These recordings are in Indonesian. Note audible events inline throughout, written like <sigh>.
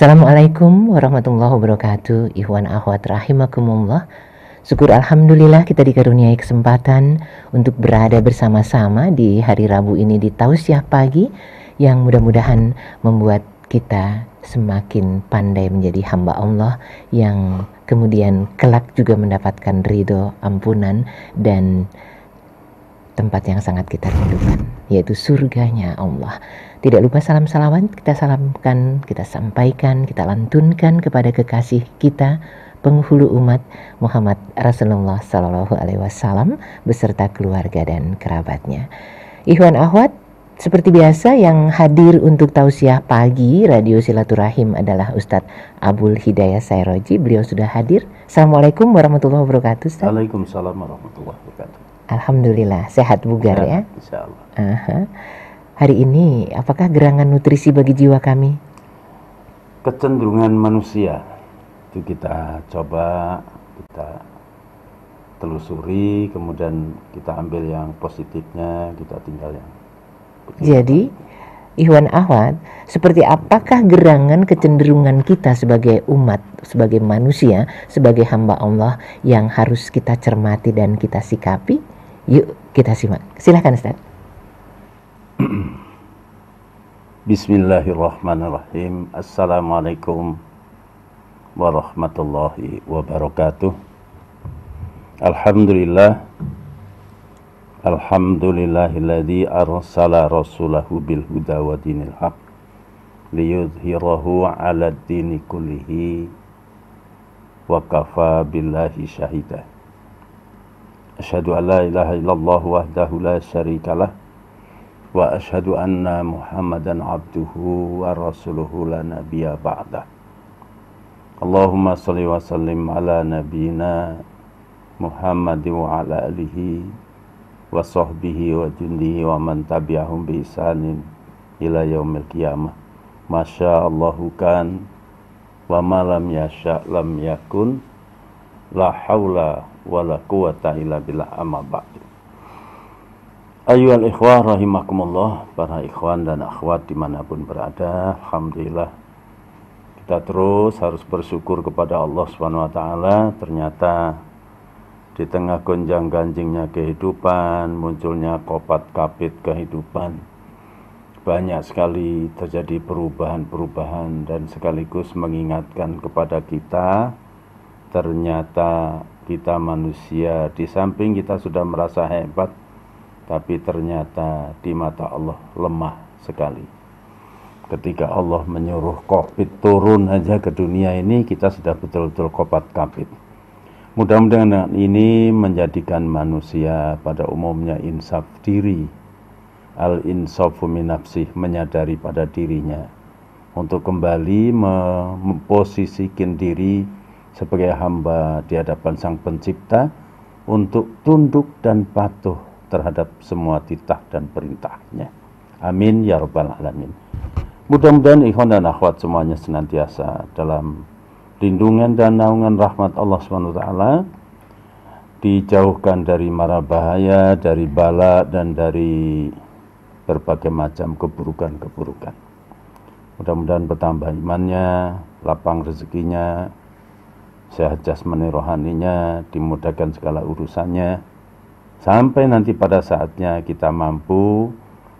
Assalamualaikum warahmatullahi wabarakatuh Ikhwan akhwat rahimakumullah Syukur Alhamdulillah kita dikaruniai kesempatan Untuk berada bersama-sama di hari Rabu ini di Tausiah Pagi Yang mudah-mudahan membuat kita semakin pandai menjadi hamba Allah Yang kemudian kelak juga mendapatkan ridho, ampunan dan tempat yang sangat kita rindukan yaitu surganya Allah tidak lupa salam salawat kita salamkan, kita sampaikan, kita lantunkan kepada kekasih kita penghulu umat Muhammad Rasulullah Sallallahu Alaihi Wasallam beserta keluarga dan kerabatnya. Ikhwan Ahwat, seperti biasa yang hadir untuk tausiah pagi Radio Silaturahim adalah Ustadz Abul Hidayah Sairoji. Beliau sudah hadir. Assalamualaikum warahmatullahi wabarakatuh. Ustaz. Waalaikumsalam warahmatullahi wabarakatuh. Alhamdulillah sehat bugar sehat, ya. Insya Allah. Uh Hari ini, apakah gerangan nutrisi bagi jiwa kami? Kecenderungan manusia itu kita coba, kita telusuri, kemudian kita ambil yang positifnya, kita tinggal yang. Positif. Jadi, Iwan Ahwat, seperti apakah gerangan kecenderungan kita sebagai umat, sebagai manusia, sebagai hamba Allah yang harus kita cermati dan kita sikapi? Yuk kita simak. Silahkan Ustaz. <clears throat> Bismillahirrahmanirrahim. Assalamualaikum warahmatullahi wabarakatuh. Alhamdulillah. Alhamdulillahilladzi arsala rasulahu bil huda wa dinil haq liyudhhirahu 'ala dini kullihi wa kafa billahi Asyhadu an la ilaha illallah wahdahu la syarikalah وأشهد أن محمدا عبده ورسوله لا نبي بعده اللهم صل وسلم على نبينا محمد وعلى آله وصحبه وجنده ومن تبعهم بإحسان إلى يوم القيامة ما شاء الله كان وما لم يشاء لم يكن لا حول ولا قوة إلا بالله أما بعد Ayuhal ikhwah rahimakumullah Para ikhwan dan akhwat dimanapun berada Alhamdulillah Kita terus harus bersyukur kepada Allah SWT Ternyata di tengah gonjang ganjingnya kehidupan Munculnya kopat kapit kehidupan Banyak sekali terjadi perubahan-perubahan Dan sekaligus mengingatkan kepada kita Ternyata kita manusia Di samping kita sudah merasa hebat tapi ternyata di mata Allah lemah sekali. Ketika Allah menyuruh COVID turun aja ke dunia ini, kita sudah betul-betul kopat kapit. Mudah-mudahan dengan ini menjadikan manusia pada umumnya insaf diri. Al-insafu menyadari pada dirinya. Untuk kembali memposisikan diri sebagai hamba di hadapan sang pencipta untuk tunduk dan patuh terhadap semua titah dan perintahnya. Amin ya rabbal alamin. Mudah-mudahan ikhwan dan akhwat semuanya senantiasa dalam lindungan dan naungan rahmat Allah SWT dijauhkan dari mara bahaya, dari bala dan dari berbagai macam keburukan-keburukan. Mudah-mudahan bertambah imannya, lapang rezekinya, sehat jasmani rohaninya, dimudahkan segala urusannya sampai nanti pada saatnya kita mampu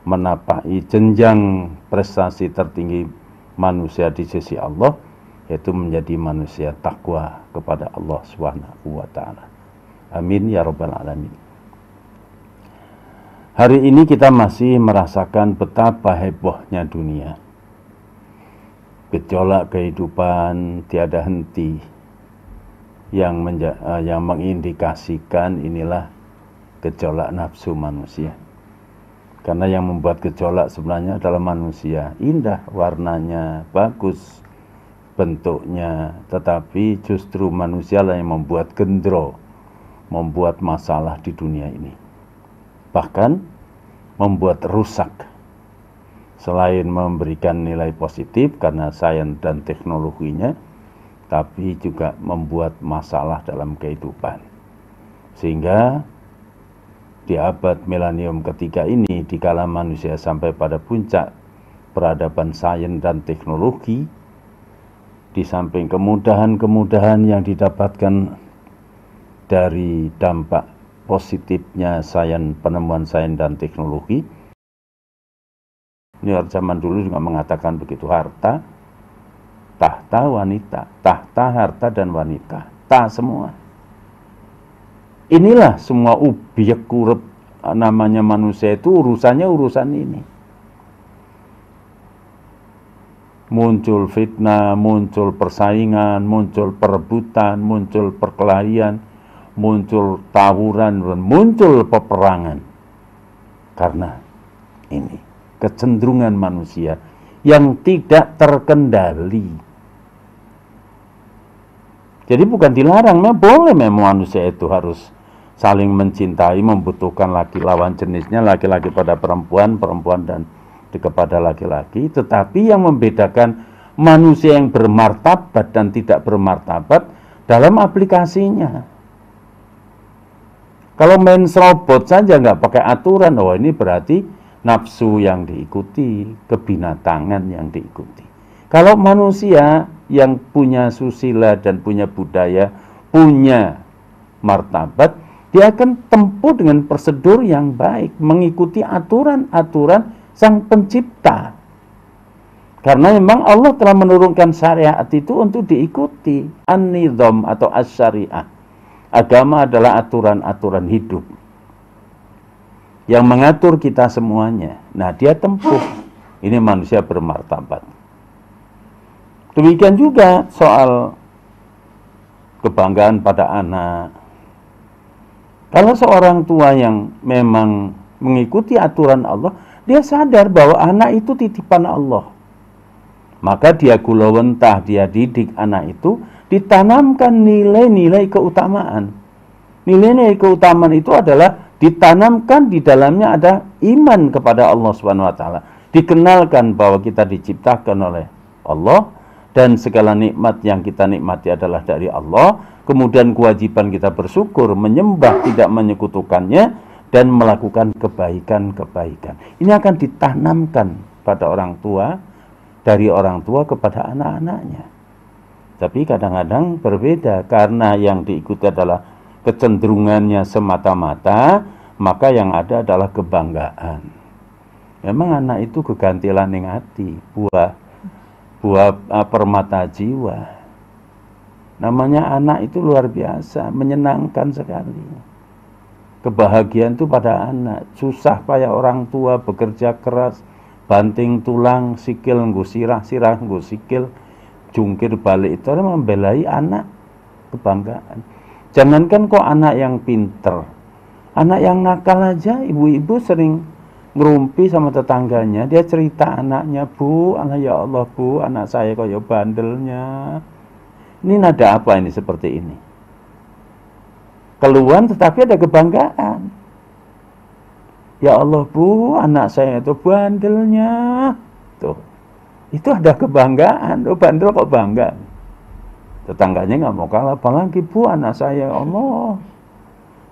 menapai jenjang prestasi tertinggi manusia di sisi Allah yaitu menjadi manusia takwa kepada Allah Subhanahu wa taala. Amin ya rabbal alamin. Hari ini kita masih merasakan betapa hebohnya dunia. Gejolak kehidupan tiada henti yang menja- eh, yang mengindikasikan inilah gejolak nafsu manusia. Karena yang membuat gejolak sebenarnya adalah manusia. Indah warnanya, bagus bentuknya, tetapi justru manusialah yang membuat gendro, membuat masalah di dunia ini. Bahkan membuat rusak. Selain memberikan nilai positif karena sains dan teknologinya, tapi juga membuat masalah dalam kehidupan. Sehingga di abad milenium ketiga ini di kalangan manusia sampai pada puncak peradaban sains dan teknologi di samping kemudahan-kemudahan yang didapatkan dari dampak positifnya sains penemuan sains dan teknologi New York zaman dulu juga mengatakan begitu harta tahta wanita tahta harta dan wanita ta semua Inilah semua ubiak kurep ah, namanya manusia itu urusannya urusan ini. Muncul fitnah, muncul persaingan, muncul perebutan, muncul perkelahian, muncul tawuran, muncul peperangan. Karena ini kecenderungan manusia yang tidak terkendali. Jadi bukan dilarang, nah boleh memang manusia itu harus saling mencintai membutuhkan laki lawan jenisnya laki-laki pada perempuan perempuan dan kepada laki-laki tetapi yang membedakan manusia yang bermartabat dan tidak bermartabat dalam aplikasinya kalau main robot saja nggak pakai aturan oh ini berarti nafsu yang diikuti kebinatangan yang diikuti kalau manusia yang punya susila dan punya budaya punya martabat dia akan tempuh dengan prosedur yang baik, mengikuti aturan-aturan Sang Pencipta. Karena memang Allah telah menurunkan syariat itu untuk diikuti an atau as-syariah. Agama adalah aturan-aturan hidup yang mengatur kita semuanya. Nah, dia tempuh. Ini manusia bermartabat. Demikian juga soal kebanggaan pada anak, kalau seorang tua yang memang mengikuti aturan Allah, dia sadar bahwa anak itu titipan Allah. Maka dia gulawentah, dia didik anak itu, ditanamkan nilai-nilai keutamaan. Nilai-nilai keutamaan itu adalah ditanamkan di dalamnya ada iman kepada Allah Subhanahu wa taala. Dikenalkan bahwa kita diciptakan oleh Allah, dan segala nikmat yang kita nikmati adalah dari Allah. Kemudian kewajiban kita bersyukur, menyembah, tidak menyekutukannya dan melakukan kebaikan-kebaikan. Ini akan ditanamkan pada orang tua dari orang tua kepada anak-anaknya. Tapi kadang-kadang berbeda karena yang diikuti adalah kecenderungannya semata-mata, maka yang ada adalah kebanggaan. Memang anak itu kegantilan yang hati, buah buah uh, permata jiwa. Namanya anak itu luar biasa, menyenangkan sekali. Kebahagiaan itu pada anak, susah payah orang tua bekerja keras, banting tulang, sikil nggo sirah, sirah nggo sikil, jungkir balik itu adalah membelai anak kebanggaan. Jangankan kok anak yang pinter, anak yang nakal aja ibu-ibu sering ngerumpi sama tetangganya dia cerita anaknya bu anak ya Allah bu anak saya kok ya bandelnya ini nada apa ini seperti ini keluhan tetapi ada kebanggaan ya Allah bu anak saya itu bandelnya tuh itu ada kebanggaan oh bandel kok bangga tetangganya nggak mau kalah apalagi bu anak saya Allah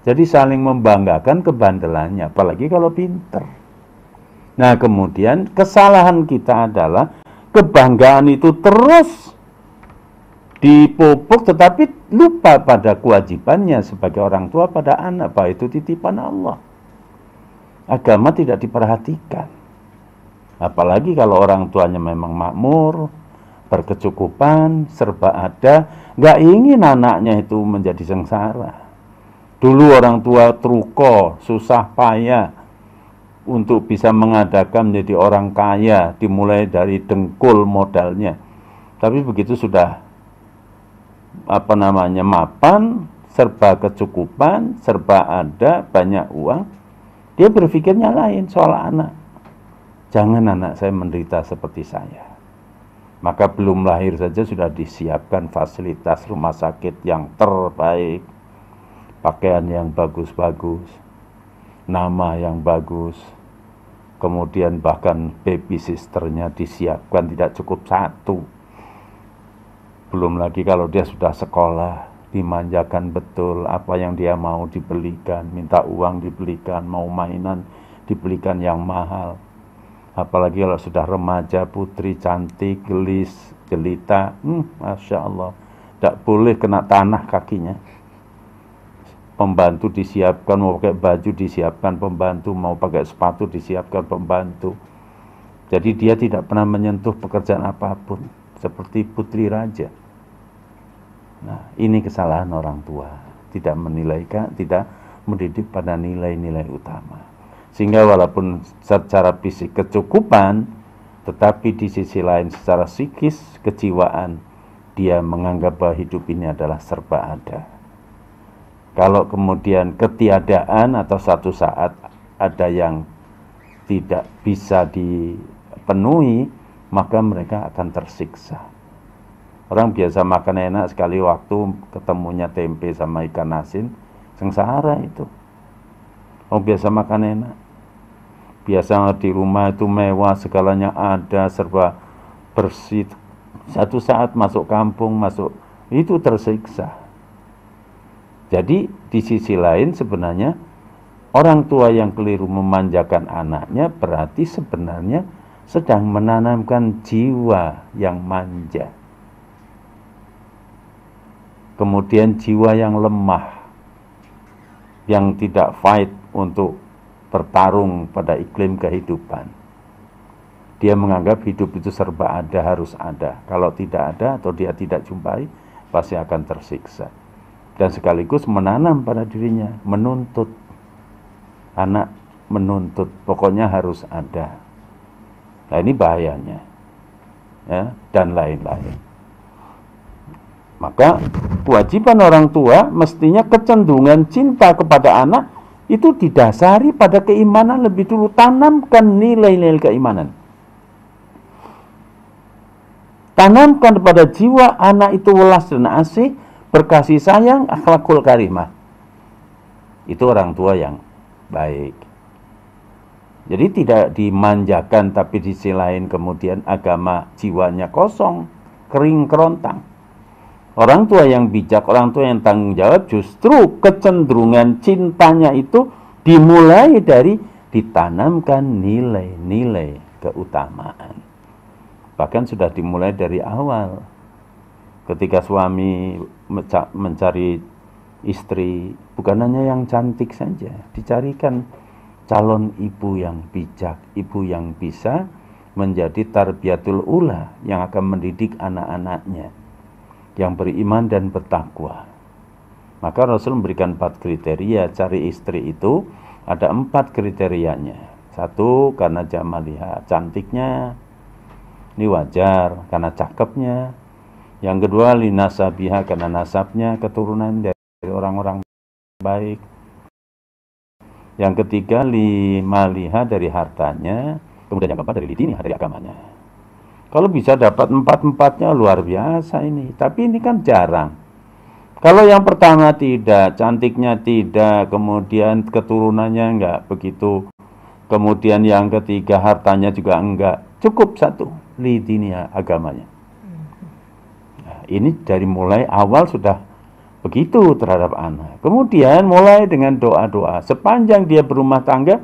jadi saling membanggakan kebandelannya apalagi kalau pinter Nah, kemudian kesalahan kita adalah kebanggaan itu terus dipupuk tetapi lupa pada kewajibannya sebagai orang tua pada anak, bahwa itu titipan Allah. Agama tidak diperhatikan. Apalagi kalau orang tuanya memang makmur, berkecukupan, serba ada, nggak ingin anaknya itu menjadi sengsara. Dulu orang tua truko, susah payah, untuk bisa mengadakan menjadi orang kaya dimulai dari dengkul modalnya tapi begitu sudah apa namanya mapan serba kecukupan serba ada banyak uang dia berpikirnya lain soal anak jangan anak saya menderita seperti saya maka belum lahir saja sudah disiapkan fasilitas rumah sakit yang terbaik pakaian yang bagus-bagus nama yang bagus kemudian bahkan baby sisternya disiapkan tidak cukup satu. Belum lagi kalau dia sudah sekolah, dimanjakan betul apa yang dia mau dibelikan, minta uang dibelikan, mau mainan dibelikan yang mahal. Apalagi kalau sudah remaja, putri cantik, gelis, jelita, hmm, masya Allah, tidak boleh kena tanah kakinya pembantu disiapkan mau pakai baju disiapkan pembantu mau pakai sepatu disiapkan pembantu jadi dia tidak pernah menyentuh pekerjaan apapun seperti putri raja nah ini kesalahan orang tua tidak menilai tidak mendidik pada nilai-nilai utama sehingga walaupun secara fisik kecukupan tetapi di sisi lain secara psikis kejiwaan dia menganggap bahwa hidup ini adalah serba ada kalau kemudian ketiadaan atau satu saat ada yang tidak bisa dipenuhi, maka mereka akan tersiksa. Orang biasa makan enak sekali waktu ketemunya tempe sama ikan asin, sengsara itu. Orang biasa makan enak. Biasa di rumah itu mewah, segalanya ada, serba bersih. Satu saat masuk kampung, masuk itu tersiksa jadi di sisi lain sebenarnya orang tua yang keliru memanjakan anaknya berarti sebenarnya sedang menanamkan jiwa yang manja. Kemudian jiwa yang lemah yang tidak fight untuk bertarung pada iklim kehidupan. Dia menganggap hidup itu serba ada, harus ada. Kalau tidak ada atau dia tidak jumpai, pasti akan tersiksa dan sekaligus menanam pada dirinya menuntut anak menuntut pokoknya harus ada nah ini bahayanya ya dan lain-lain maka kewajiban orang tua mestinya kecenderungan cinta kepada anak itu didasari pada keimanan lebih dulu tanamkan nilai-nilai keimanan tanamkan pada jiwa anak itu welas dan asih berkasih sayang, akhlakul karimah. Itu orang tua yang baik. Jadi tidak dimanjakan tapi di sisi lain kemudian agama jiwanya kosong, kering kerontang. Orang tua yang bijak, orang tua yang tanggung jawab justru kecenderungan cintanya itu dimulai dari ditanamkan nilai-nilai keutamaan. Bahkan sudah dimulai dari awal. Ketika suami mencari istri bukan hanya yang cantik saja dicarikan calon ibu yang bijak ibu yang bisa menjadi tarbiyatul ula yang akan mendidik anak-anaknya yang beriman dan bertakwa maka Rasul memberikan empat kriteria cari istri itu ada empat kriterianya satu karena jamaliha cantiknya ini wajar karena cakepnya yang kedua linasabiha karena nasabnya keturunan dari orang-orang baik. Yang ketiga lima liha dari hartanya, kemudian yang keempat dari lidini dari agamanya. Kalau bisa dapat empat-empatnya luar biasa ini, tapi ini kan jarang. Kalau yang pertama tidak, cantiknya tidak, kemudian keturunannya enggak begitu. Kemudian yang ketiga hartanya juga enggak. Cukup satu, lidini agamanya. Ini dari mulai awal sudah begitu terhadap anak. Kemudian mulai dengan doa-doa. Sepanjang dia berumah tangga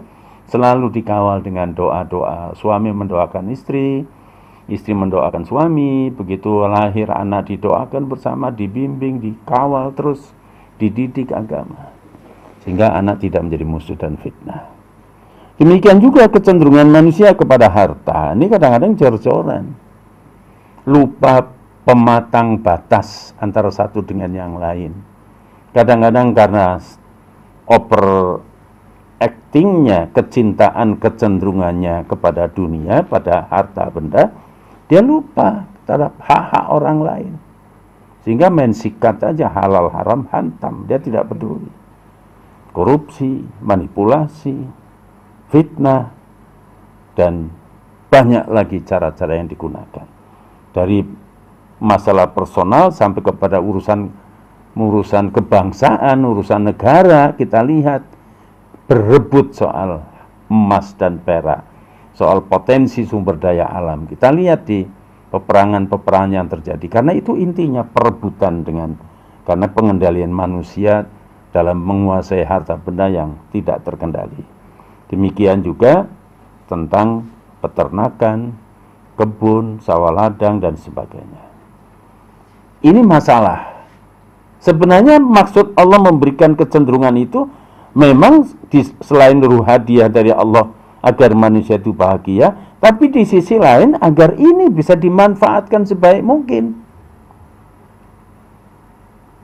selalu dikawal dengan doa-doa. Suami mendoakan istri, istri mendoakan suami, begitu lahir anak didoakan bersama, dibimbing, dikawal terus, dididik agama. Sehingga anak tidak menjadi musuh dan fitnah. Demikian juga kecenderungan manusia kepada harta. Ini kadang-kadang jor-joran. Lupa pematang batas antara satu dengan yang lain. Kadang-kadang karena over actingnya, kecintaan, kecenderungannya kepada dunia, pada harta benda, dia lupa terhadap hak-hak orang lain. Sehingga main sikat aja halal haram hantam, dia tidak peduli. Korupsi, manipulasi, fitnah, dan banyak lagi cara-cara yang digunakan. Dari masalah personal sampai kepada urusan urusan kebangsaan, urusan negara, kita lihat berebut soal emas dan perak, soal potensi sumber daya alam. Kita lihat di peperangan-peperangan yang terjadi karena itu intinya perebutan dengan karena pengendalian manusia dalam menguasai harta benda yang tidak terkendali. Demikian juga tentang peternakan, kebun, sawah ladang dan sebagainya ini masalah. Sebenarnya maksud Allah memberikan kecenderungan itu memang di, selain ruh dari Allah agar manusia itu bahagia, tapi di sisi lain agar ini bisa dimanfaatkan sebaik mungkin.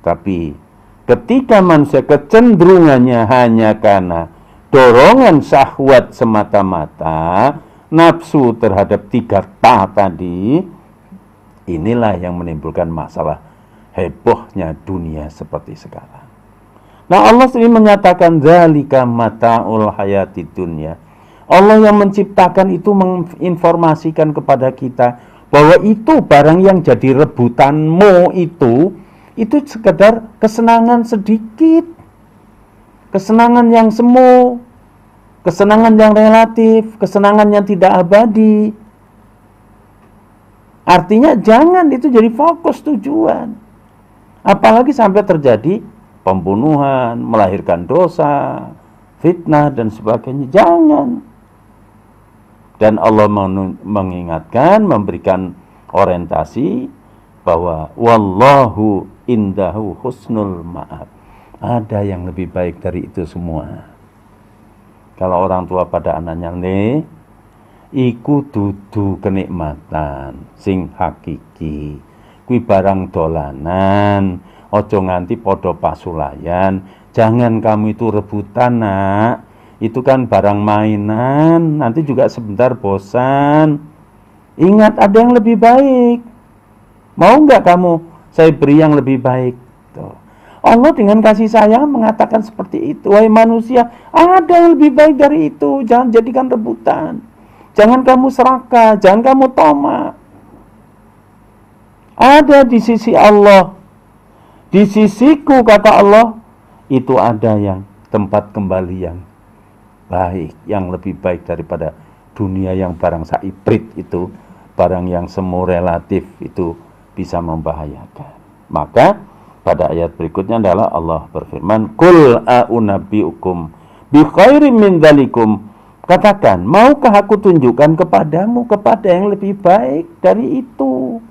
Tapi ketika manusia kecenderungannya hanya karena dorongan syahwat semata-mata, nafsu terhadap tiga ta tadi, Inilah yang menimbulkan masalah hebohnya dunia seperti sekarang. Nah Allah sendiri menyatakan zalika mataul hayati dunia. Allah yang menciptakan itu menginformasikan kepada kita bahwa itu barang yang jadi rebutanmu itu itu sekedar kesenangan sedikit. Kesenangan yang semu, kesenangan yang relatif, kesenangan yang tidak abadi, Artinya jangan itu jadi fokus tujuan. Apalagi sampai terjadi pembunuhan, melahirkan dosa, fitnah dan sebagainya. Jangan. Dan Allah mengingatkan, memberikan orientasi bahwa wallahu indahu husnul ma'ab. Ada yang lebih baik dari itu semua. Kalau orang tua pada anaknya nih, iku dudu kenikmatan sing hakiki kuwi barang dolanan ojo nganti podo pasulayan jangan kamu itu rebutan nak itu kan barang mainan nanti juga sebentar bosan ingat ada yang lebih baik mau nggak kamu saya beri yang lebih baik Tuh. Allah dengan kasih sayang mengatakan seperti itu wahai manusia ada yang lebih baik dari itu jangan jadikan rebutan Jangan kamu serakah, jangan kamu tomak. Ada di sisi Allah. Di sisiku kata Allah, itu ada yang tempat kembali yang baik, yang lebih baik daripada dunia yang barang saibrit itu, barang yang semu relatif itu bisa membahayakan. Maka pada ayat berikutnya adalah Allah berfirman, Kul aunabiukum, bi khairin min dalikum Katakan, maukah aku tunjukkan kepadamu kepada yang lebih baik dari itu?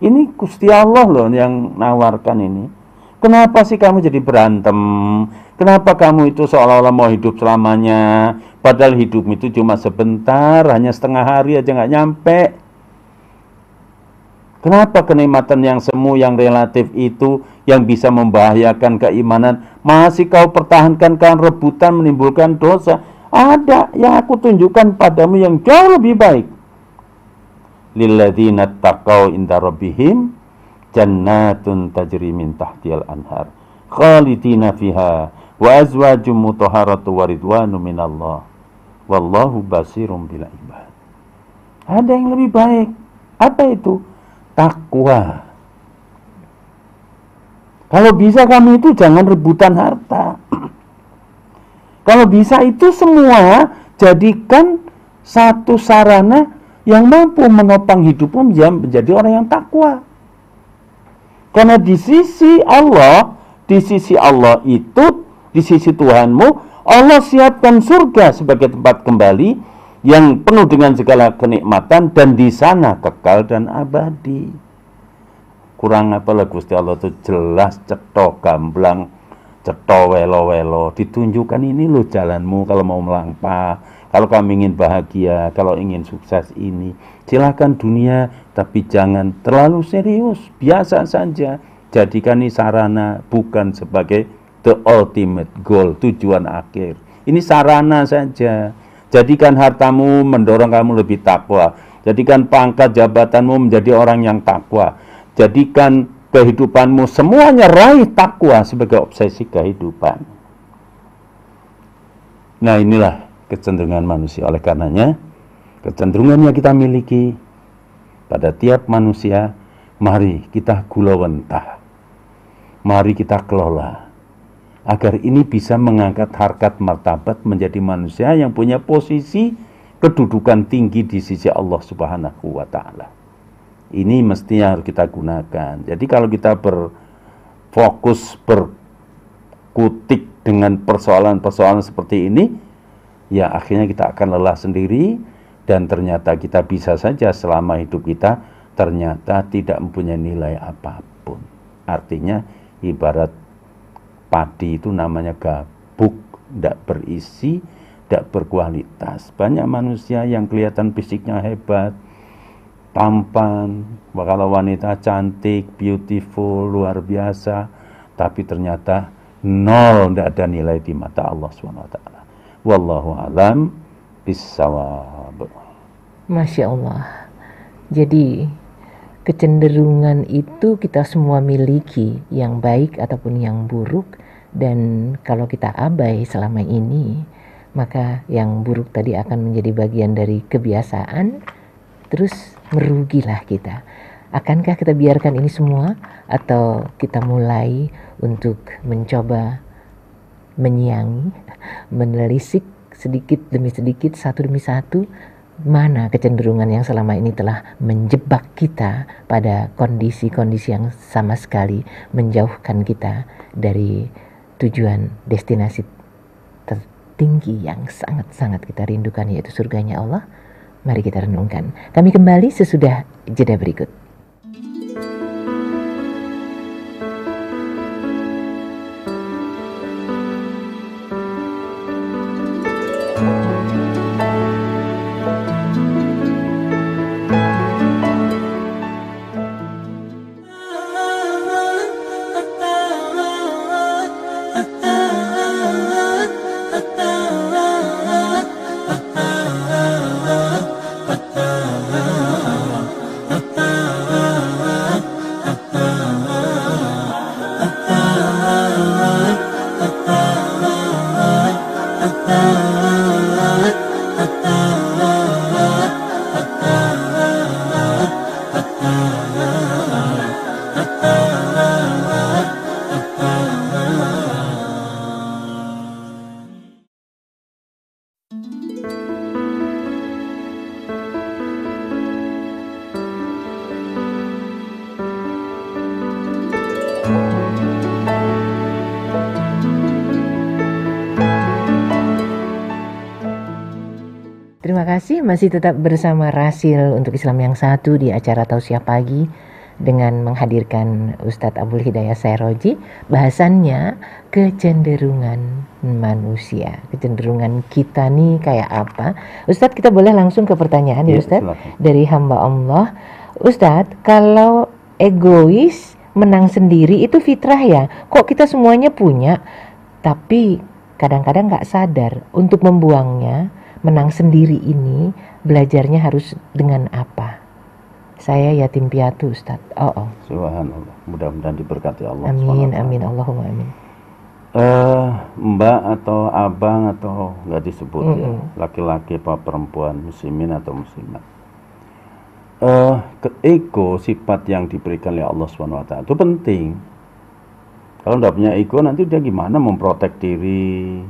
Ini Gusti Allah loh yang nawarkan ini. Kenapa sih kamu jadi berantem? Kenapa kamu itu seolah-olah mau hidup selamanya? Padahal hidup itu cuma sebentar, hanya setengah hari aja nggak nyampe. Kenapa kenikmatan yang semu yang relatif itu yang bisa membahayakan keimanan masih kau pertahankan kan rebutan menimbulkan dosa? Ada yang aku tunjukkan padamu yang jauh lebih baik. Lilladzina taqau inda rabbihim jannatun tajri min tahtiyal anhar khalidina fiha wa azwajum mutahharatu wa ridwanu minallah wallahu basirum bil ibad. Ada yang lebih baik. Apa itu? takwa. Kalau bisa kami itu jangan rebutan harta. <clears throat> Kalau bisa itu semua jadikan satu sarana yang mampu menopang hidupmu menjadi orang yang takwa. Karena di sisi Allah, di sisi Allah itu, di sisi Tuhanmu, Allah siapkan surga sebagai tempat kembali yang penuh dengan segala kenikmatan dan di sana kekal dan abadi. Kurang apa lagu Gusti Allah itu jelas cetok gamblang, ceto welo-welo, ditunjukkan ini lo jalanmu kalau mau melangkah kalau kamu ingin bahagia, kalau ingin sukses ini, silahkan dunia tapi jangan terlalu serius, biasa saja. Jadikan ini sarana bukan sebagai the ultimate goal, tujuan akhir. Ini sarana saja Jadikan hartamu mendorong kamu lebih takwa. Jadikan pangkat jabatanmu menjadi orang yang takwa. Jadikan kehidupanmu semuanya raih takwa sebagai obsesi kehidupan. Nah inilah kecenderungan manusia. Oleh karenanya, kecenderungan yang kita miliki pada tiap manusia, mari kita gulawentah. Mari kita kelola agar ini bisa mengangkat harkat martabat menjadi manusia yang punya posisi kedudukan tinggi di sisi Allah Subhanahu wa taala. Ini mestinya harus kita gunakan. Jadi kalau kita berfokus berkutik dengan persoalan-persoalan seperti ini, ya akhirnya kita akan lelah sendiri dan ternyata kita bisa saja selama hidup kita ternyata tidak mempunyai nilai apapun. Artinya ibarat padi itu namanya gabuk, tidak berisi, tidak berkualitas. Banyak manusia yang kelihatan fisiknya hebat, tampan, kalau wanita cantik, beautiful, luar biasa, tapi ternyata nol, tidak ada nilai di mata Allah swt. Wallahu alam bisawab. Masya Allah. Jadi kecenderungan itu kita semua miliki, yang baik ataupun yang buruk, dan kalau kita abai selama ini, maka yang buruk tadi akan menjadi bagian dari kebiasaan, terus merugilah kita. Akankah kita biarkan ini semua, atau kita mulai untuk mencoba menyiangi, menelisik sedikit demi sedikit, satu demi satu, mana kecenderungan yang selama ini telah menjebak kita pada kondisi-kondisi yang sama sekali menjauhkan kita dari tujuan destinasi tertinggi yang sangat-sangat kita rindukan yaitu surganya Allah, mari kita renungkan. Kami kembali sesudah jeda berikut. Terima kasih masih tetap bersama Rasil untuk Islam yang satu di acara Tausiah Pagi dengan menghadirkan Ustadz Abdul Hidayah Sayroji bahasannya kecenderungan manusia kecenderungan kita nih kayak apa Ustadz kita boleh langsung ke pertanyaan ya, iya, Ustadz silahkan. dari hamba Allah Ustadz kalau egois menang sendiri itu fitrah ya kok kita semuanya punya tapi kadang-kadang nggak -kadang sadar untuk membuangnya menang sendiri ini belajarnya harus dengan apa? Saya yatim piatu, Ustaz. Oh, oh. Subhanallah. Mudah-mudahan diberkati Allah. Amin, amin. Allahumma amin. Uh, mbak atau abang atau nggak disebut mm -mm. ya, laki-laki apa perempuan, muslimin atau muslimat. Uh, eh, ke ego sifat yang diberikan oleh Allah SWT itu penting. Kalau tidak punya ego nanti dia gimana memprotek diri,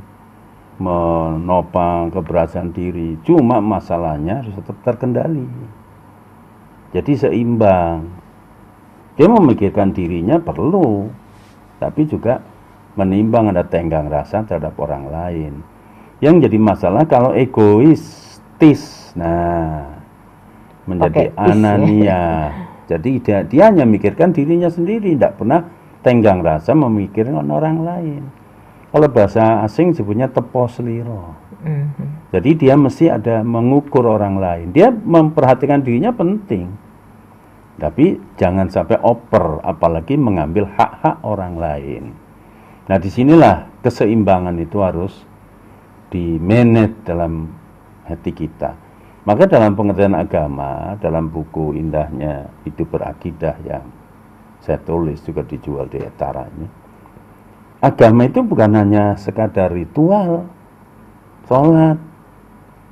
menopang keberhasilan diri. Cuma masalahnya harus tetap terkendali. Jadi seimbang. Dia memikirkan dirinya perlu, tapi juga menimbang ada tenggang rasa terhadap orang lain. Yang jadi masalah kalau egoistis. Nah, menjadi okay, ya. anania. <laughs> Jadi dia, dia hanya memikirkan dirinya sendiri, tidak pernah tenggang rasa memikirkan orang lain kalau bahasa asing sebutnya tepo seliro. Mm-hmm. Jadi dia mesti ada mengukur orang lain. Dia memperhatikan dirinya penting. Tapi jangan sampai oper, apalagi mengambil hak-hak orang lain. Nah disinilah keseimbangan itu harus di manage dalam hati kita. Maka dalam pengertian agama, dalam buku indahnya itu Berakidah yang saya tulis juga dijual di etaranya, agama itu bukan hanya sekadar ritual, sholat,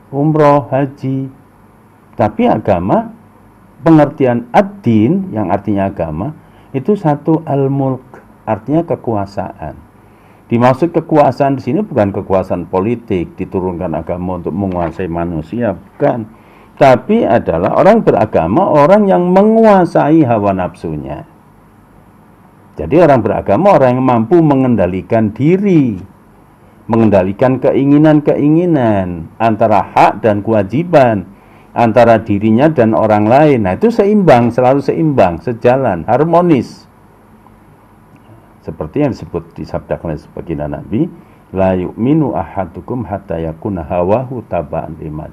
umroh, haji, tapi agama pengertian ad-din yang artinya agama itu satu al-mulk artinya kekuasaan. Dimaksud kekuasaan di sini bukan kekuasaan politik diturunkan agama untuk menguasai manusia bukan, tapi adalah orang beragama orang yang menguasai hawa nafsunya. Jadi orang beragama orang yang mampu mengendalikan diri, mengendalikan keinginan-keinginan antara hak dan kewajiban, antara dirinya dan orang lain. Nah, itu seimbang, selalu seimbang, sejalan, harmonis. Seperti yang disebut disabdakan oleh sebagian Nabi, la yu'minu ahadukum hatta yakuna hawahu taba'an lima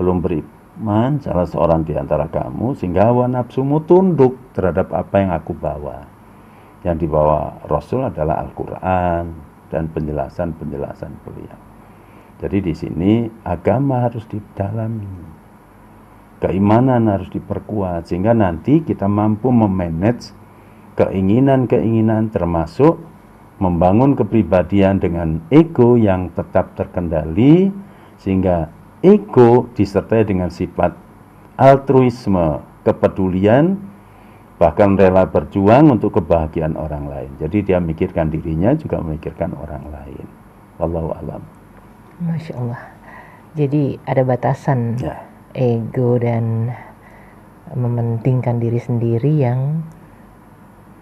Belum beri man salah seorang di antara kamu sehingga hawa nafsumu tunduk terhadap apa yang aku bawa. Yang dibawa Rasul adalah Al-Qur'an dan penjelasan-penjelasan beliau. Jadi di sini agama harus didalami. Keimanan harus diperkuat sehingga nanti kita mampu memanage keinginan-keinginan termasuk membangun kepribadian dengan ego yang tetap terkendali sehingga ego disertai dengan sifat altruisme, kepedulian, bahkan rela berjuang untuk kebahagiaan orang lain. Jadi dia memikirkan dirinya juga memikirkan orang lain. Wallahu alam. Masya Allah. Jadi ada batasan ya. ego dan mementingkan diri sendiri yang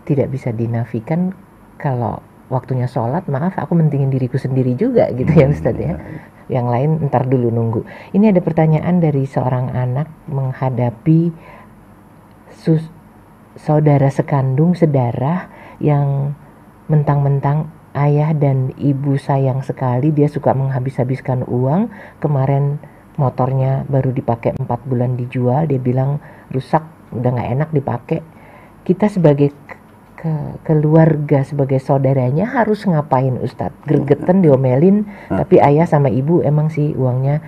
tidak bisa dinafikan kalau waktunya sholat maaf aku mentingin diriku sendiri juga gitu ya, hmm, ya Ustadz ya. ya yang lain ntar dulu nunggu. Ini ada pertanyaan dari seorang anak menghadapi sus saudara sekandung sedarah yang mentang-mentang ayah dan ibu sayang sekali dia suka menghabis-habiskan uang kemarin motornya baru dipakai 4 bulan dijual dia bilang rusak udah nggak enak dipakai kita sebagai ke keluarga sebagai saudaranya harus ngapain Ustadz? Gergeten diomelin, hmm. tapi ayah sama ibu emang sih uangnya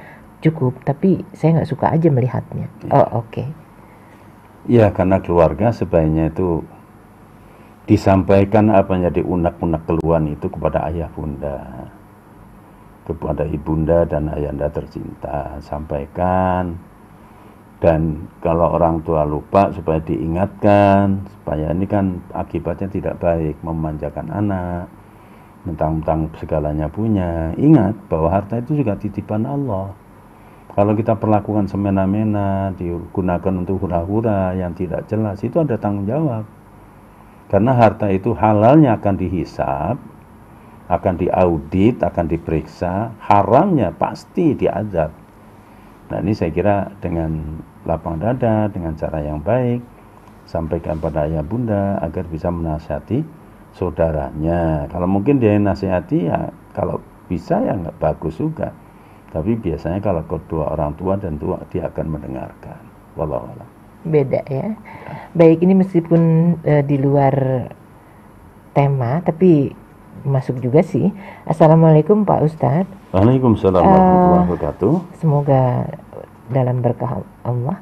cukup, tapi saya nggak suka aja melihatnya. Ya. Oh oke. Okay. Ya karena keluarga sebaiknya itu disampaikan apa yang jadi unak-unak keluhan itu kepada ayah bunda, kepada ibunda dan ayahanda tercinta, sampaikan dan kalau orang tua lupa supaya diingatkan supaya ini kan akibatnya tidak baik memanjakan anak mentang-mentang segalanya punya ingat bahwa harta itu juga titipan Allah kalau kita perlakukan semena-mena digunakan untuk hura-hura yang tidak jelas itu ada tanggung jawab karena harta itu halalnya akan dihisap akan diaudit akan diperiksa haramnya pasti diazab Nah ini saya kira dengan lapang dada, dengan cara yang baik, sampaikan pada ayah bunda agar bisa menasihati saudaranya. Kalau mungkin dia yang nasihati ya kalau bisa ya nggak bagus juga. Tapi biasanya kalau kedua orang tua dan tua dia akan mendengarkan. Walau alam. Beda ya. ya. Baik ini meskipun e, di luar tema tapi masuk juga sih. Assalamualaikum Pak Ustadz. Waalaikumsalam uh, warahmatullahi wabarakatuh. Semoga dalam berkah Allah.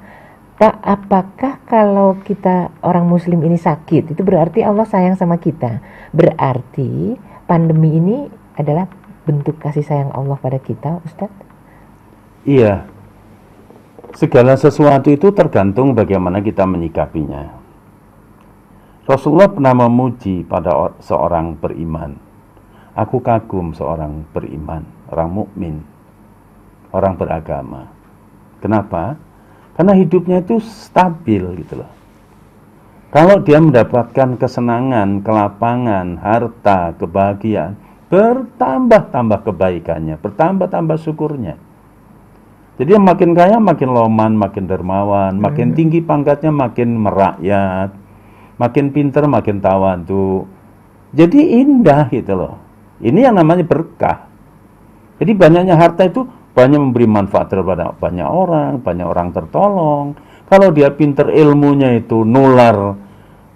Tak apakah kalau kita orang muslim ini sakit itu berarti Allah sayang sama kita. Berarti pandemi ini adalah bentuk kasih sayang Allah pada kita, Ustaz? Iya. Segala sesuatu itu tergantung bagaimana kita menyikapinya. Rasulullah pernah memuji pada seorang beriman. Aku kagum seorang beriman orang mukmin, orang beragama. Kenapa? Karena hidupnya itu stabil gitu loh. Kalau dia mendapatkan kesenangan, kelapangan, harta, kebahagiaan, bertambah-tambah kebaikannya, bertambah-tambah syukurnya. Jadi yang makin kaya makin loman, makin dermawan, makin hmm. tinggi pangkatnya makin merakyat, makin pinter makin tawantu. Jadi indah gitu loh. Ini yang namanya berkah. Jadi banyaknya harta itu banyak memberi manfaat kepada banyak orang, banyak orang tertolong. Kalau dia pinter ilmunya itu nular,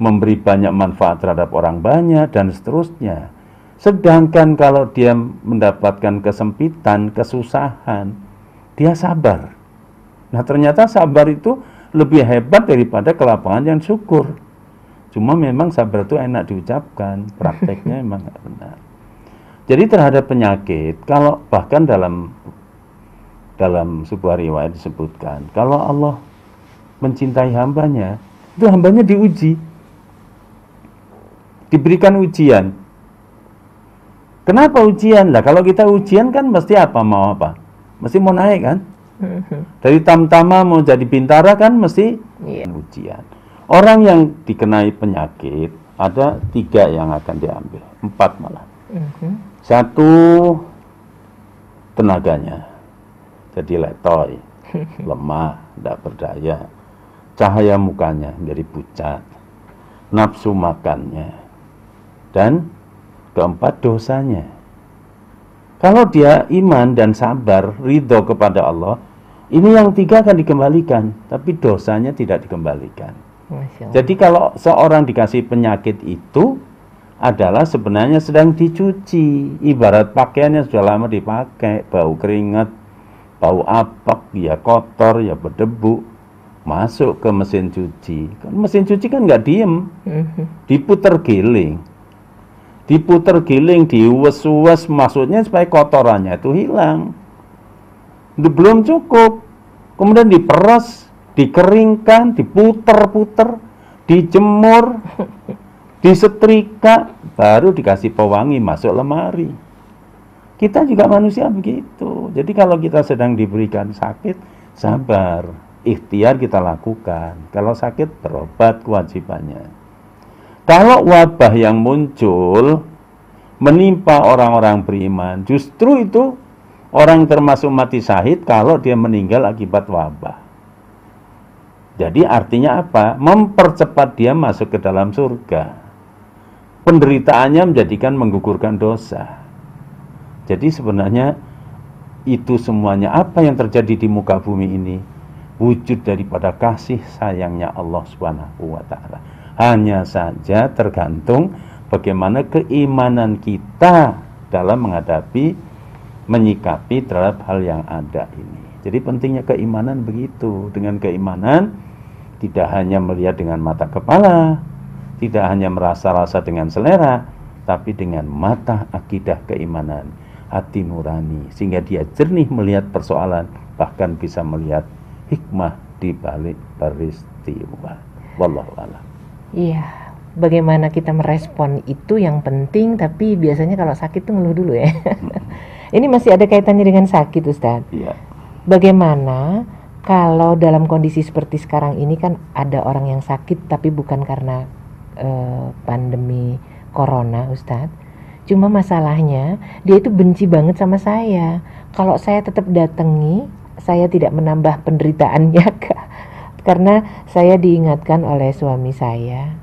memberi banyak manfaat terhadap orang banyak dan seterusnya. Sedangkan kalau dia mendapatkan kesempitan, kesusahan, dia sabar. Nah ternyata sabar itu lebih hebat daripada kelapangan yang syukur. Cuma memang sabar itu enak diucapkan, prakteknya <laughs> memang enak. benar. Jadi terhadap penyakit, kalau bahkan dalam dalam sebuah riwayat disebutkan, kalau Allah mencintai hambanya, itu hambanya diuji, diberikan ujian. Kenapa ujian lah? Kalau kita ujian kan mesti apa mau apa? Mesti mau naik kan? Mm-hmm. Dari tamtama mau jadi bintara kan mesti yeah. ujian. Orang yang dikenai penyakit ada tiga yang akan diambil, empat malah. Mm -hmm satu tenaganya jadi letoy lemah <laughs> tidak berdaya cahaya mukanya dari pucat nafsu makannya dan keempat dosanya kalau dia iman dan sabar ridho kepada Allah ini yang tiga akan dikembalikan tapi dosanya tidak dikembalikan jadi kalau seorang dikasih penyakit itu adalah sebenarnya sedang dicuci ibarat pakaiannya sudah lama dipakai bau keringat bau apek ya kotor ya berdebu masuk ke mesin cuci kan mesin cuci kan nggak diem mhm. diputer giling diputer giling diwes-wes maksudnya supaya kotorannya itu hilang belum cukup kemudian diperas dikeringkan diputer-puter dijemur <laughs> disetrika baru dikasih pewangi masuk lemari kita juga manusia begitu jadi kalau kita sedang diberikan sakit sabar ikhtiar kita lakukan kalau sakit berobat kewajibannya kalau wabah yang muncul menimpa orang-orang beriman justru itu orang termasuk mati syahid kalau dia meninggal akibat wabah jadi artinya apa? Mempercepat dia masuk ke dalam surga penderitaannya menjadikan menggugurkan dosa. Jadi sebenarnya itu semuanya apa yang terjadi di muka bumi ini wujud daripada kasih sayangnya Allah Subhanahu wa taala. Hanya saja tergantung bagaimana keimanan kita dalam menghadapi menyikapi terhadap hal yang ada ini. Jadi pentingnya keimanan begitu. Dengan keimanan tidak hanya melihat dengan mata kepala, tidak hanya merasa-rasa dengan selera, tapi dengan mata akidah keimanan, hati nurani, sehingga dia jernih melihat persoalan, bahkan bisa melihat hikmah di balik peristiwa. Wallahu a'lam. Iya, bagaimana kita merespon itu yang penting tapi biasanya kalau sakit tuh ngeluh dulu ya ini masih ada kaitannya dengan sakit Ustaz iya. bagaimana kalau dalam kondisi seperti sekarang ini kan ada orang yang sakit tapi bukan karena uh, pandemi corona Ustadz cuma masalahnya dia itu benci banget sama saya kalau saya tetap datangi saya tidak menambah penderitaannya <laughs> kak karena saya diingatkan oleh suami saya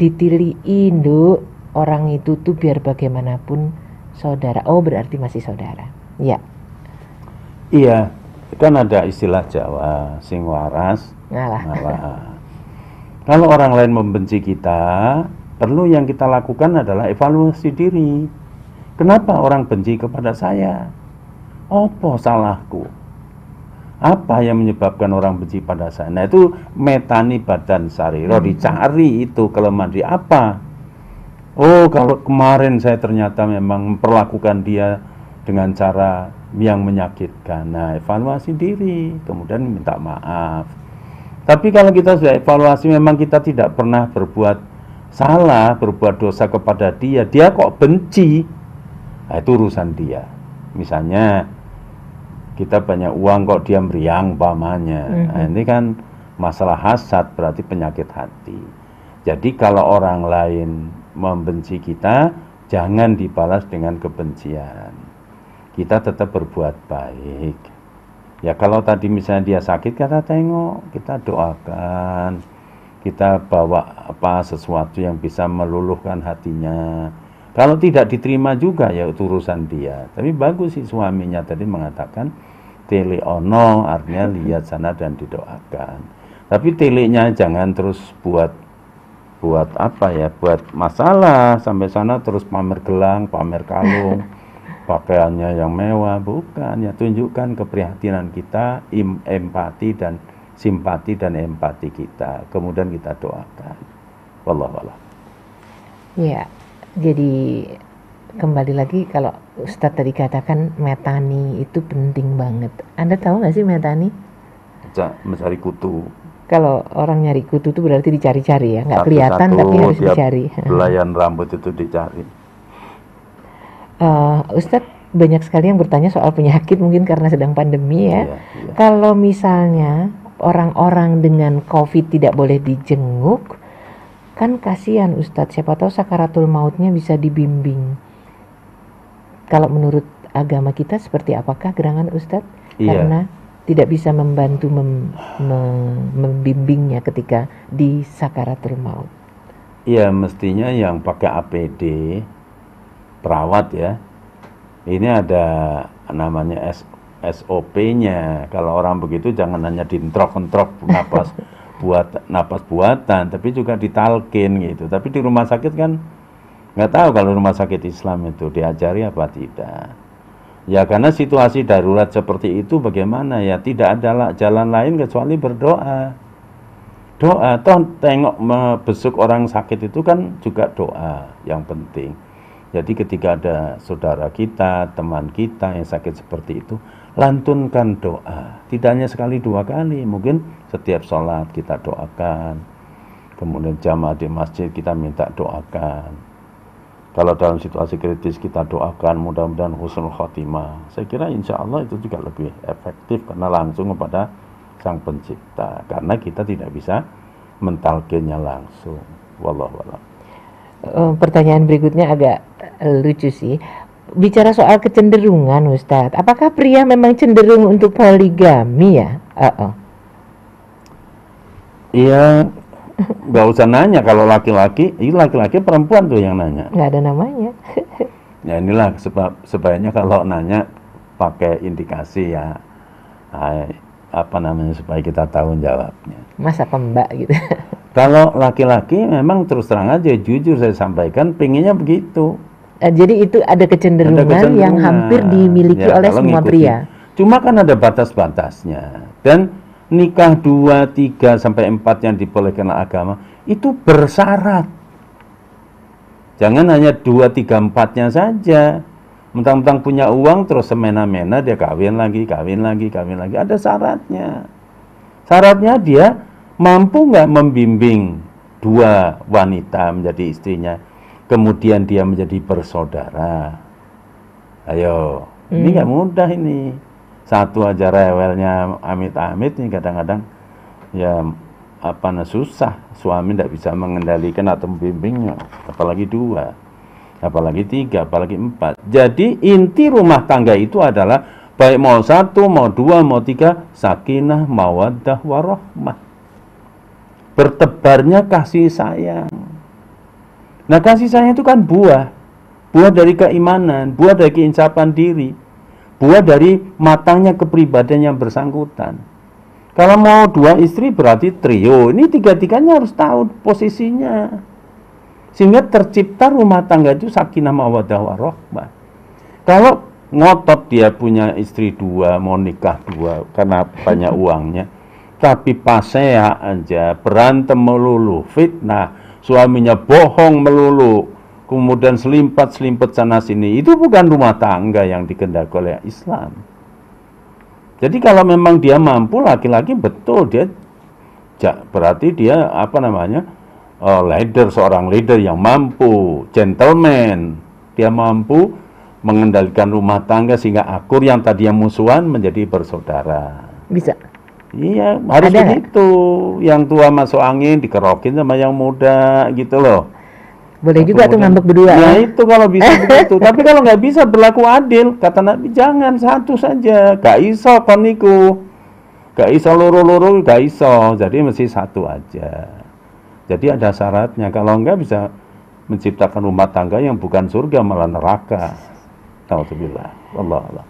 ditiliin Indo orang itu tuh biar bagaimanapun saudara oh berarti masih saudara ya iya kan ada istilah Jawa sing waras ngalah, ngalah. <laughs> Kalau orang lain membenci kita, perlu yang kita lakukan adalah evaluasi diri. Kenapa orang benci kepada saya? Apa salahku? Apa yang menyebabkan orang benci pada saya? Nah itu metani badan sariro, hmm. dicari itu kelemahan di apa? Oh kalau kemarin saya ternyata memang memperlakukan dia dengan cara yang menyakitkan. Nah evaluasi diri, kemudian minta maaf tapi kalau kita sudah evaluasi memang kita tidak pernah berbuat salah, berbuat dosa kepada dia, dia kok benci. Nah, itu urusan dia. Misalnya kita banyak uang kok dia meriang pamannya. Mm -hmm. Nah, mhm. ini kan masalah hasad berarti penyakit hati. Jadi kalau orang lain membenci kita, jangan dibalas dengan kebencian. Kita tetap berbuat baik. Ya kalau tadi misalnya dia sakit kita tengok, kita doakan, kita bawa apa sesuatu yang bisa meluluhkan hatinya. Kalau tidak diterima juga ya urusan dia. Tapi bagus sih suaminya tadi mengatakan teleono artinya <laughs> lihat sana dan didoakan. Tapi telenya jangan terus buat buat apa ya, buat masalah sampai sana terus pamer gelang, pamer kalung. <laughs> pakaiannya yang mewah, bukan. Ya tunjukkan keprihatinan kita, im, empati dan simpati dan empati kita. Kemudian kita doakan. Wallahu a'lam. Ya, jadi kembali lagi kalau Ustadz tadi katakan metani itu penting banget. Anda tahu nggak sih metani? Mencari kutu kalau orang nyari kutu itu berarti dicari-cari ya, nggak kelihatan tapi harus dicari. Belayan rambut itu dicari uh, Ustadz banyak sekali yang bertanya soal penyakit mungkin karena sedang pandemi ya. Iya, iya. Kalau misalnya orang-orang dengan COVID tidak boleh dijenguk, kan kasihan Ustadz. Siapa tahu sakaratul mautnya bisa dibimbing. Kalau menurut agama kita seperti apakah gerangan Ustadz? Iya. Karena tidak bisa membantu mem, mem, membimbingnya ketika di sakaratul maut. Iya, mestinya yang pakai APD perawat ya ini ada namanya S, SOP-nya kalau orang begitu jangan hanya dintrok-ntrok napas <laughs> buat napas buatan tapi juga ditalkin gitu tapi di rumah sakit kan nggak tahu kalau rumah sakit Islam itu diajari apa tidak ya karena situasi darurat seperti itu bagaimana ya tidak ada jalan lain kecuali berdoa doa toh tengok besuk orang sakit itu kan juga doa yang penting jadi ketika ada saudara kita, teman kita yang sakit seperti itu, lantunkan doa. Tidak hanya sekali dua kali, mungkin setiap sholat kita doakan. Kemudian jamaah di masjid kita minta doakan. Kalau dalam situasi kritis kita doakan mudah-mudahan husnul khotimah. Saya kira insya Allah itu juga lebih efektif karena langsung kepada sang pencipta. Karena kita tidak bisa mentalkinnya langsung. Wallahualam. Eh, pertanyaan berikutnya agak eh, lucu sih. Bicara soal kecenderungan Ustadz, apakah pria memang cenderung untuk poligami ya? Uh -oh. Iya, gak usah nanya kalau laki-laki, ini iya, laki-laki perempuan tuh yang nanya. Gak ada namanya. <laughs> ya inilah sebab sebaiknya kalau nanya pakai indikasi ya. Hai, apa namanya supaya kita tahu jawabnya. Masa pembak gitu. <laughs> Kalau laki-laki memang terus terang aja jujur saya sampaikan pinginnya begitu. Eh, jadi itu ada kecenderungan, ada kecenderungan yang hampir dimiliki ya, oleh semua ngikuti. pria. Cuma kan ada batas-batasnya dan nikah dua tiga sampai empat yang dibolehkan agama itu bersyarat. Jangan hanya dua tiga empatnya saja Mentang-mentang punya uang terus semena-mena dia kawin lagi, kawin lagi, kawin lagi. Ada syaratnya. Syaratnya dia mampu nggak membimbing dua wanita menjadi istrinya. Kemudian dia menjadi bersaudara. Ayo, hmm. ini nggak mudah ini. Satu aja rewelnya amit-amit ini kadang-kadang ya apa susah suami tidak bisa mengendalikan atau membimbingnya apalagi dua apalagi tiga, apalagi empat. Jadi inti rumah tangga itu adalah baik mau satu, mau dua, mau tiga, sakinah, mawaddah, warohmah. Bertebarnya kasih sayang. Nah kasih sayang itu kan buah, buah dari keimanan, buah dari keinsapan diri, buah dari matangnya kepribadian yang bersangkutan. Kalau mau dua istri berarti trio. Ini tiga-tiganya harus tahu posisinya. Sehingga tercipta rumah tangga itu sakinah mawadah warohmah. Kalau ngotot dia punya istri dua, mau nikah dua, karena banyak <laughs> uangnya. Tapi pasea aja, berantem melulu, fitnah, suaminya bohong melulu, kemudian selimpat-selimpet sana-sini. Itu bukan rumah tangga yang dikendaki oleh Islam. Jadi kalau memang dia mampu laki-laki betul dia berarti dia apa namanya uh, leader, seorang leader yang mampu, gentleman. Dia mampu mengendalikan rumah tangga sehingga akur yang tadinya musuhan menjadi bersaudara. Bisa. Iya, harus Ada begitu. Yang tua masuk angin dikerokin sama yang muda gitu loh. Boleh juga tuh ngambek berdua. Nah, ya? itu kalau bisa <laughs> begitu. Tapi kalau nggak bisa berlaku adil, kata Nabi jangan satu saja. Gak iso koniku. Gak iso loro-loro, gak iso. Jadi mesti satu aja. Jadi ada syaratnya. Kalau enggak bisa menciptakan rumah tangga yang bukan surga malah neraka. Alhamdulillah. Allah Allah.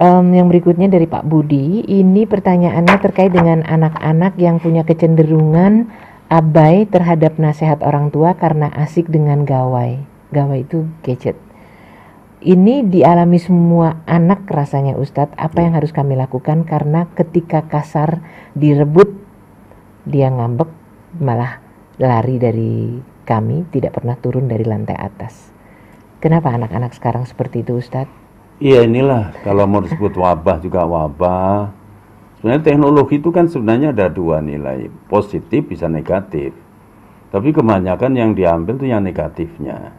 Um, yang berikutnya dari Pak Budi, ini pertanyaannya terkait dengan anak-anak yang punya kecenderungan abai terhadap nasihat orang tua karena asik dengan gawai. Gawai itu gadget. Ini dialami semua anak rasanya Ustadz. Apa ya. yang harus kami lakukan karena ketika kasar direbut dia ngambek malah lari dari kami, tidak pernah turun dari lantai atas. Kenapa anak-anak sekarang seperti itu Ustadz? Iya inilah, kalau mau disebut wabah juga wabah. Sebenarnya teknologi itu kan sebenarnya ada dua nilai, positif bisa negatif. Tapi kebanyakan yang diambil itu yang negatifnya.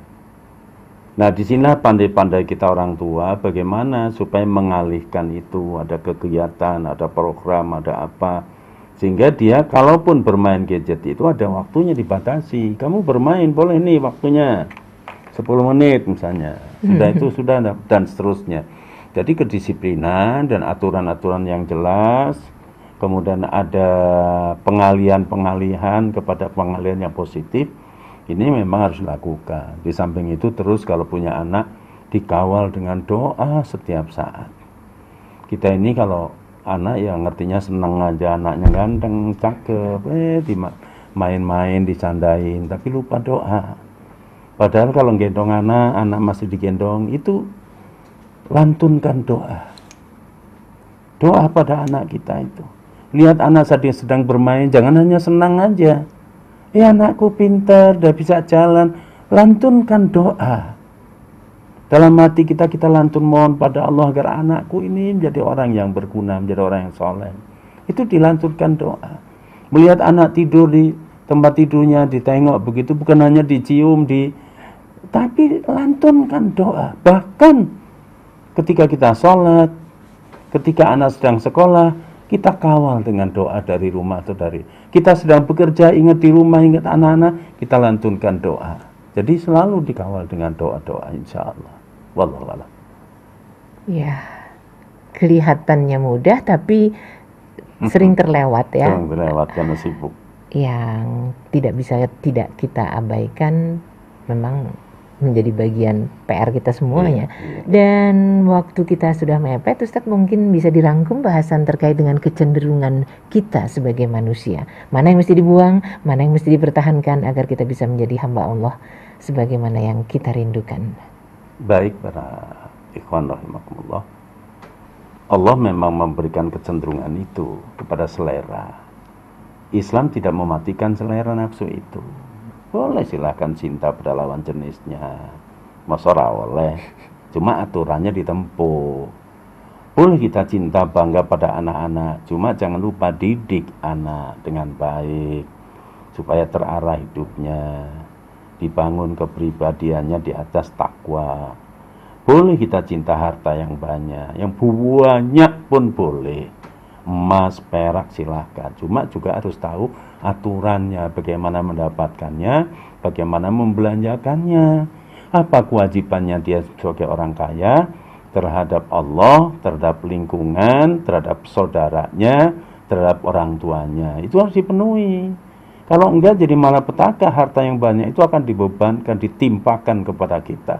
Nah, di sinilah pandai-pandai kita orang tua bagaimana supaya mengalihkan itu, ada kegiatan, ada program, ada apa sehingga dia kalaupun bermain gadget itu ada waktunya dibatasi kamu bermain boleh nih waktunya 10 menit misalnya sudah hmm. itu sudah dan seterusnya jadi kedisiplinan dan aturan-aturan yang jelas kemudian ada pengalihan pengalihan kepada pengalian yang positif ini memang harus dilakukan di samping itu terus kalau punya anak dikawal dengan doa setiap saat kita ini kalau anak ya ngertinya seneng aja anaknya ganteng cakep eh main-main dicandain tapi lupa doa padahal kalau gendong anak anak masih digendong itu lantunkan doa doa pada anak kita itu lihat anak saat dia sedang bermain jangan hanya senang aja eh, anakku pintar udah bisa jalan lantunkan doa dalam hati kita kita lantun mohon pada Allah agar anakku ini menjadi orang yang berguna, menjadi orang yang soleh. Itu dilanturkan doa. Melihat anak tidur di tempat tidurnya, ditengok begitu, bukan hanya dicium, di tapi lantunkan doa. Bahkan ketika kita sholat, ketika anak sedang sekolah, kita kawal dengan doa dari rumah atau dari kita sedang bekerja ingat di rumah ingat anak-anak kita lantunkan doa jadi selalu dikawal dengan doa-doa insya Allah Wallahu Ya, kelihatannya mudah tapi sering terlewat ya. Sering terlewat karena sibuk. Yang tidak bisa tidak kita abaikan memang menjadi bagian PR kita semuanya. Iya, iya. Dan waktu kita sudah mepet, Ustaz mungkin bisa dirangkum bahasan terkait dengan kecenderungan kita sebagai manusia. Mana yang mesti dibuang, mana yang mesti dipertahankan agar kita bisa menjadi hamba Allah sebagaimana yang kita rindukan. Baik para ikhwan rahimakumullah. Allah memang memberikan kecenderungan itu kepada selera. Islam tidak mematikan selera nafsu itu. Boleh silahkan cinta pada lawan jenisnya. Masa oleh. Cuma aturannya ditempuh. Boleh kita cinta bangga pada anak-anak. Cuma jangan lupa didik anak dengan baik. Supaya terarah hidupnya dibangun kepribadiannya di atas takwa. Boleh kita cinta harta yang banyak, yang banyak pun boleh. Emas, perak silahkan. Cuma juga harus tahu aturannya, bagaimana mendapatkannya, bagaimana membelanjakannya. Apa kewajibannya dia sebagai orang kaya terhadap Allah, terhadap lingkungan, terhadap saudaranya, terhadap orang tuanya. Itu harus dipenuhi. Kalau enggak jadi malah petaka harta yang banyak itu akan dibebankan, ditimpakan kepada kita.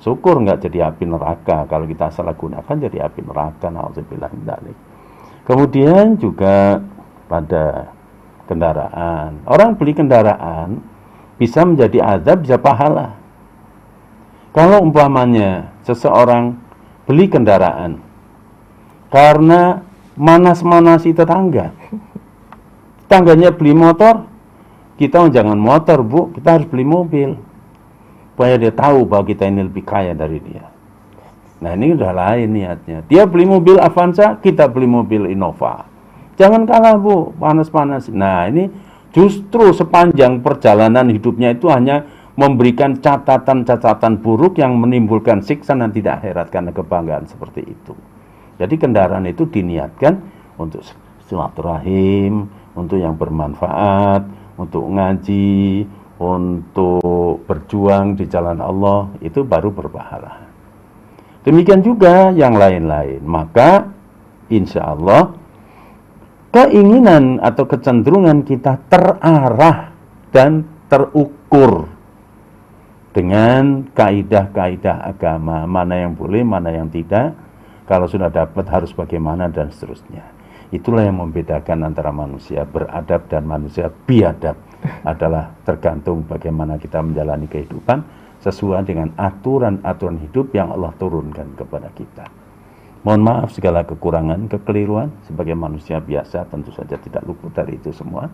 Syukur enggak jadi api neraka. Kalau kita salah gunakan jadi api neraka. Kemudian juga pada kendaraan. Orang beli kendaraan bisa menjadi azab, bisa pahala. Kalau umpamanya seseorang beli kendaraan karena manas-manasi tetangga, tangganya beli motor, kita jangan motor, Bu, kita harus beli mobil. Supaya dia tahu bahwa kita ini lebih kaya dari dia. Nah, ini udah lain niatnya. Dia beli mobil Avanza, kita beli mobil Innova. Jangan kalah, Bu, panas-panas. Nah, ini justru sepanjang perjalanan hidupnya itu hanya memberikan catatan-catatan buruk yang menimbulkan siksa dan tidak akhirat karena kebanggaan seperti itu. Jadi kendaraan itu diniatkan untuk silaturahim, untuk yang bermanfaat, untuk ngaji, untuk berjuang di jalan Allah itu baru berpahala. Demikian juga yang lain-lain. Maka insya Allah keinginan atau kecenderungan kita terarah dan terukur dengan kaidah-kaidah agama mana yang boleh, mana yang tidak. Kalau sudah dapat harus bagaimana dan seterusnya. Itulah yang membedakan antara manusia beradab dan manusia biadab <laughs> adalah tergantung bagaimana kita menjalani kehidupan sesuai dengan aturan-aturan hidup yang Allah turunkan kepada kita. Mohon maaf segala kekurangan, kekeliruan sebagai manusia biasa tentu saja tidak luput dari itu semua.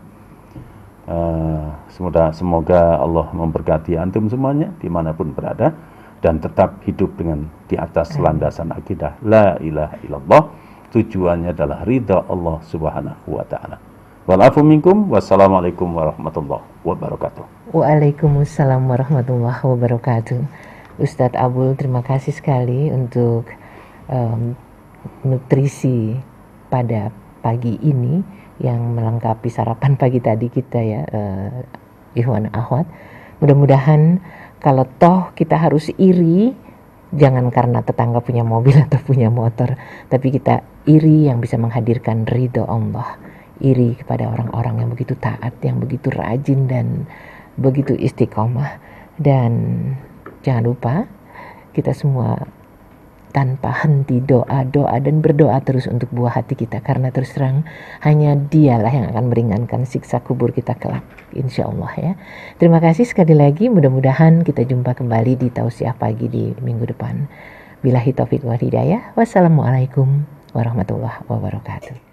Uh, semoga, semoga Allah memberkati antum semuanya dimanapun berada dan tetap hidup dengan di atas landasan akidah la ilaha illallah tujuannya adalah ridha Allah Subhanahu wa taala. Walafu minkum wassalamualaikum warahmatullahi wabarakatuh. Waalaikumsalam warahmatullahi wabarakatuh. Ustadz Abul terima kasih sekali untuk um, nutrisi pada pagi ini yang melengkapi sarapan <laughs> pagi tadi kita ya uh, Ikhwan Ahwat. Mudah-mudahan kalau toh kita harus iri jangan karena tetangga punya mobil <laughs> atau punya motor, tapi kita Iri yang bisa menghadirkan ridho Allah. Iri kepada orang-orang yang begitu taat, yang begitu rajin dan begitu istiqomah. Dan jangan lupa kita semua tanpa henti doa, doa dan berdoa terus untuk buah hati kita karena terus terang hanya dialah yang akan meringankan siksa kubur kita kelak insya Allah ya. Terima kasih sekali lagi mudah-mudahan kita jumpa kembali di tausiah pagi di minggu depan. Bila taufik wal hidayah. Wassalamualaikum warahmatullahi wabarakatuh.